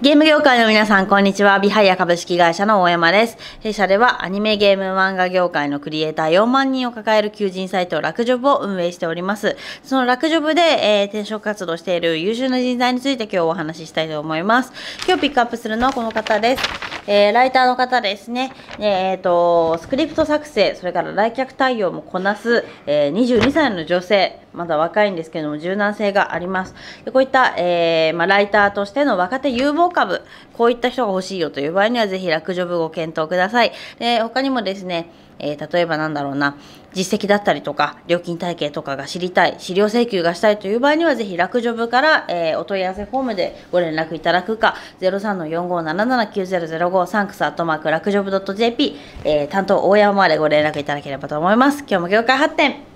ゲーム業界の皆さん、こんにちは。ビハイア株式会社の大山です。弊社ではアニメ、ゲーム、漫画業界のクリエイター4万人を抱える求人サイト、ラクジョブを運営しております。そのラクジョブで、えー、転職活動している優秀な人材について今日お話ししたいと思います。今日ピックアップするのはこの方です。えー、ライターの方ですね。えっ、ー、と、スクリプト作成、それから来客対応もこなす、え22歳の女性。まだ若いんですけども柔軟性がありますでこういった、えー、まあ、ライターとしての若手有望株こういった人が欲しいよという場合にはぜひ落ジョブご検討くださいで他にもですねえー、例えばなんだろうな、実績だったりとか、料金体系とかが知りたい、資料請求がしたいという場合には、ぜひ、楽ジョブから、えー、お問い合わせフォームでご連絡いただくか、03-4577-9005、サンクスアットマーク、楽ジョブ .jp、えー、担当大山までご連絡いただければと思います。今日も業界発展